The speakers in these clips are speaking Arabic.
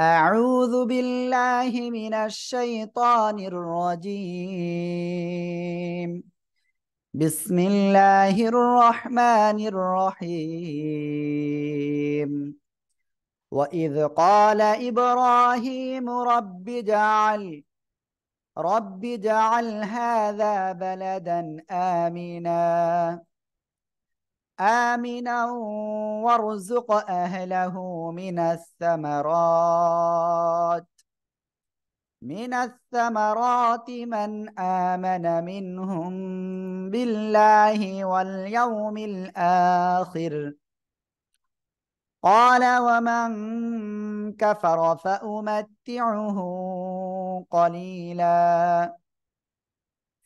أعوذ بالله من الشيطان الرجيم بسم الله الرحمن الرحيم وإذ قال إبراهيم رب اجعل رب اجعل هذا بلدا آمناً آمنا وارزق أهله من الثمرات من الثمرات من آمن منهم بالله واليوم الآخر قال ومن كفر فأمتعه قليلا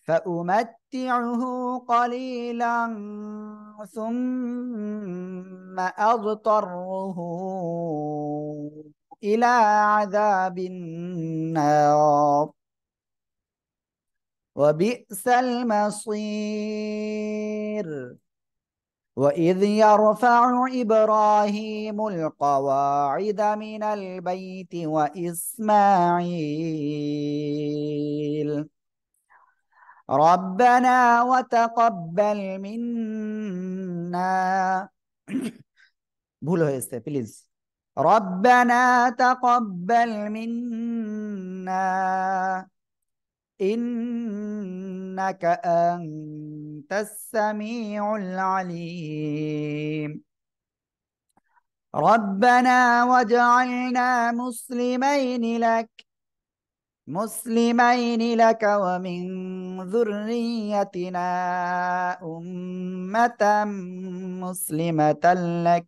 فأمتعه قليلا ثم أضطره إلى عذاب النار وبئس المصير وإذ يرفع إبراهيم القواعد من البيت وإسماعيل ربنا وتقبل منا ربنا ভুল হয়েছে প্লিজ ربنا تقبل منا إنك أنت السميع العليم ربنا وجعلنا مسلمين لك مسلمين لك ومن ذريتنا أمة مسلمة لك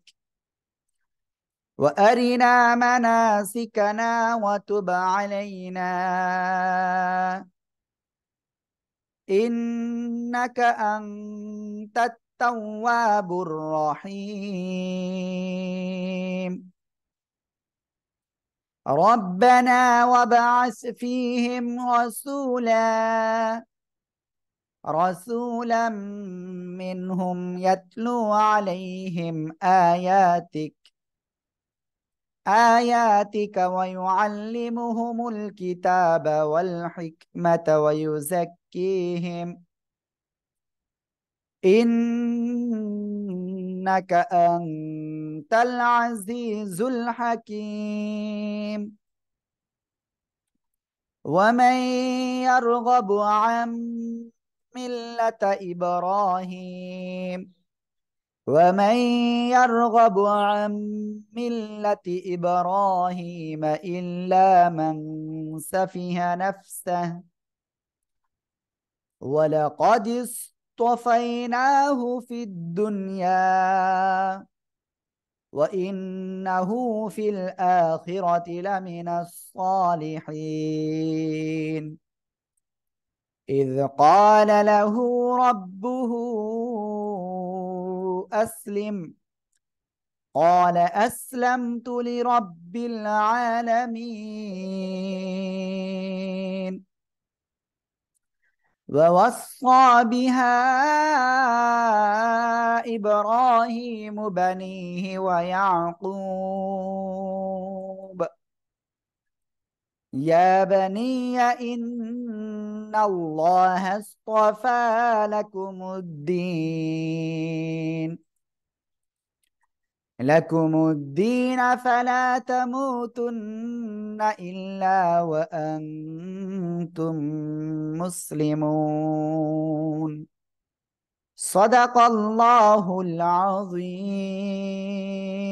وأرنا مناسكنا وتب علينا إنك أنت التواب الرحيم ربنا وابعث فيهم رسولا رسولا منهم يتلو عليهم آياتك آياتك ويعلمهم الكتاب والحكمة ويزكيهم إنك أنت العزيز الحكيم ومن يرغب عن ملة إبراهيم ومن يرغب عن ملة إبراهيم إلا من سفه نفسه ولقد اصطفيناه في الدنيا وإنه في الآخرة لمن الصالحين إذ قال له ربه أسلم قال أسلمت لرب العالمين ووصى بها إبراهيم بنيه ويعقوب يا بني إن إن الله اصطفى لكم الدين لكم الدين فلا تموتن إلا وأنتم مسلمون صدق الله العظيم